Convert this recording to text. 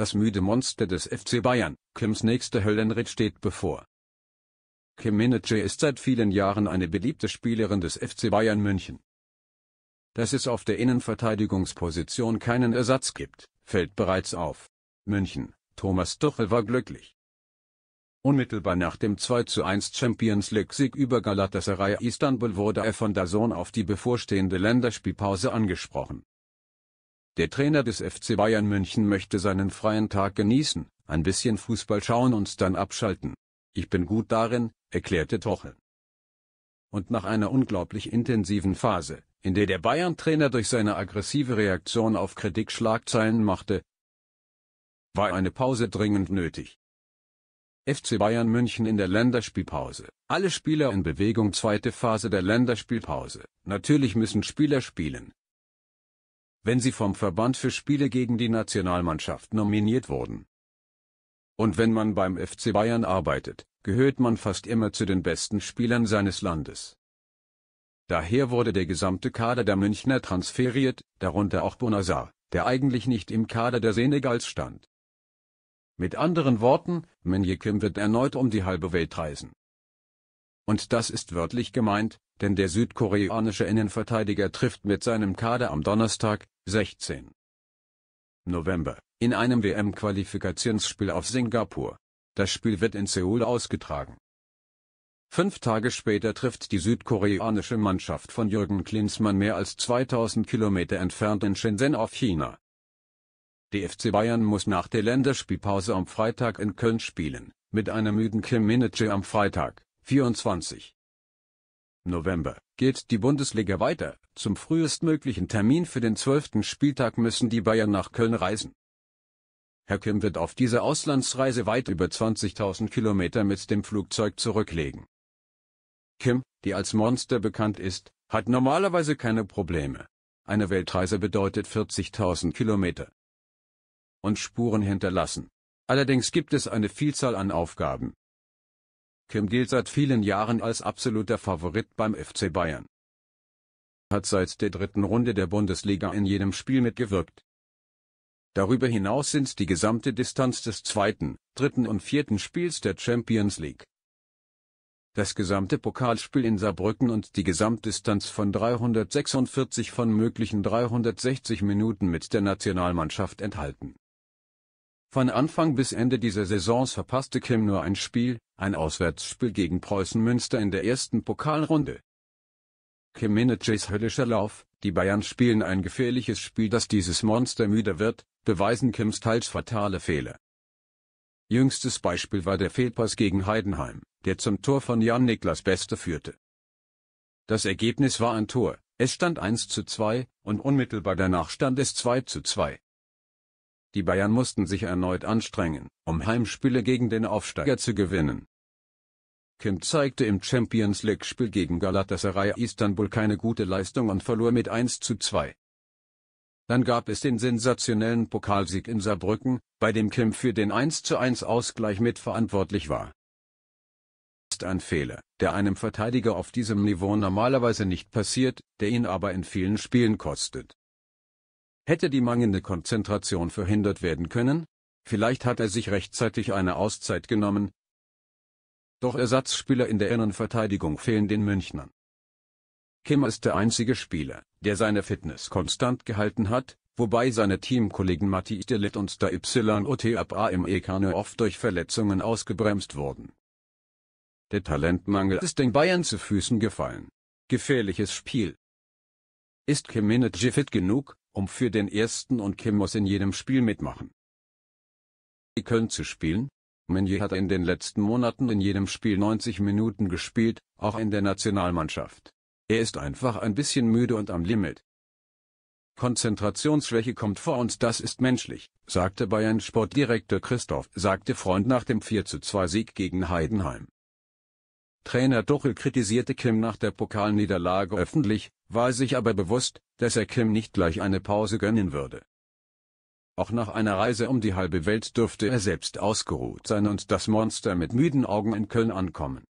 Das müde Monster des FC Bayern, Kims nächste Höllenritt steht bevor. Kim Minneche ist seit vielen Jahren eine beliebte Spielerin des FC Bayern München. Dass es auf der Innenverteidigungsposition keinen Ersatz gibt, fällt bereits auf. München, Thomas Tuchel war glücklich. Unmittelbar nach dem 2:1 Champions League-Sieg über Galatasaray Istanbul wurde er von Dazon auf die bevorstehende Länderspielpause angesprochen. Der Trainer des FC Bayern München möchte seinen freien Tag genießen, ein bisschen Fußball schauen und dann abschalten. Ich bin gut darin, erklärte Tochel. Und nach einer unglaublich intensiven Phase, in der der Bayern-Trainer durch seine aggressive Reaktion auf Kritik Schlagzeilen machte, war eine Pause dringend nötig. FC Bayern München in der Länderspielpause. Alle Spieler in Bewegung zweite Phase der Länderspielpause. Natürlich müssen Spieler spielen, wenn sie vom Verband für Spiele gegen die Nationalmannschaft nominiert wurden. Und wenn man beim FC Bayern arbeitet, gehört man fast immer zu den besten Spielern seines Landes. Daher wurde der gesamte Kader der Münchner transferiert, darunter auch Bonazar, der eigentlich nicht im Kader der Senegals stand. Mit anderen Worten, Menjekim wird erneut um die halbe Welt reisen. Und das ist wörtlich gemeint, denn der südkoreanische Innenverteidiger trifft mit seinem Kader am Donnerstag, 16. November, in einem WM-Qualifikationsspiel auf Singapur. Das Spiel wird in Seoul ausgetragen. Fünf Tage später trifft die südkoreanische Mannschaft von Jürgen Klinsmann mehr als 2000 Kilometer entfernt in Shenzhen auf China. Die FC Bayern muss nach der Länderspielpause am Freitag in Köln spielen, mit einer müden Kim Minichi am Freitag. 24. November geht die Bundesliga weiter. Zum frühestmöglichen Termin für den 12. Spieltag müssen die Bayern nach Köln reisen. Herr Kim wird auf dieser Auslandsreise weit über 20.000 Kilometer mit dem Flugzeug zurücklegen. Kim, die als Monster bekannt ist, hat normalerweise keine Probleme. Eine Weltreise bedeutet 40.000 Kilometer und Spuren hinterlassen. Allerdings gibt es eine Vielzahl an Aufgaben, Kim gilt seit vielen Jahren als absoluter Favorit beim FC Bayern. Hat seit der dritten Runde der Bundesliga in jedem Spiel mitgewirkt. Darüber hinaus sind die gesamte Distanz des zweiten, dritten und vierten Spiels der Champions League. Das gesamte Pokalspiel in Saarbrücken und die Gesamtdistanz von 346 von möglichen 360 Minuten mit der Nationalmannschaft enthalten. Von Anfang bis Ende dieser Saisons verpasste Kim nur ein Spiel, ein Auswärtsspiel gegen Preußen Münster in der ersten Pokalrunde. Kim Kiminiches höllischer Lauf, die Bayern spielen ein gefährliches Spiel, das dieses Monster müde wird, beweisen Kims teils fatale Fehler. Jüngstes Beispiel war der Fehlpass gegen Heidenheim, der zum Tor von Jan Niklas Beste führte. Das Ergebnis war ein Tor, es stand 1 zu 2, und unmittelbar danach stand es 2 zu 2. Die Bayern mussten sich erneut anstrengen, um Heimspiele gegen den Aufsteiger zu gewinnen. Kim zeigte im Champions League-Spiel gegen Galatasaray Istanbul keine gute Leistung und verlor mit 1 zu 2. Dann gab es den sensationellen Pokalsieg in Saarbrücken, bei dem Kim für den 1 zu 1 Ausgleich mitverantwortlich war. Ist ein Fehler, der einem Verteidiger auf diesem Niveau normalerweise nicht passiert, der ihn aber in vielen Spielen kostet. Hätte die mangelnde Konzentration verhindert werden können? Vielleicht hat er sich rechtzeitig eine Auszeit genommen. Doch Ersatzspieler in der Innenverteidigung fehlen den Münchnern. Kim ist der einzige Spieler, der seine Fitness konstant gehalten hat, wobei seine Teamkollegen Matti Delit und Da YOT Abraham Ekane oft durch Verletzungen ausgebremst wurden. Der Talentmangel ist den Bayern zu Füßen gefallen. Gefährliches Spiel. Ist Kim Minutji fit genug? um für den ersten und Kim muss in jedem Spiel mitmachen. Die Köln zu spielen? Meunier hat in den letzten Monaten in jedem Spiel 90 Minuten gespielt, auch in der Nationalmannschaft. Er ist einfach ein bisschen müde und am Limit. Konzentrationsschwäche kommt vor und das ist menschlich, sagte Bayern Sportdirektor Christoph, sagte Freund nach dem 4-2 Sieg gegen Heidenheim. Trainer Duchel kritisierte Kim nach der Pokalniederlage öffentlich, war sich aber bewusst, dass er Kim nicht gleich eine Pause gönnen würde. Auch nach einer Reise um die halbe Welt dürfte er selbst ausgeruht sein und das Monster mit müden Augen in Köln ankommen.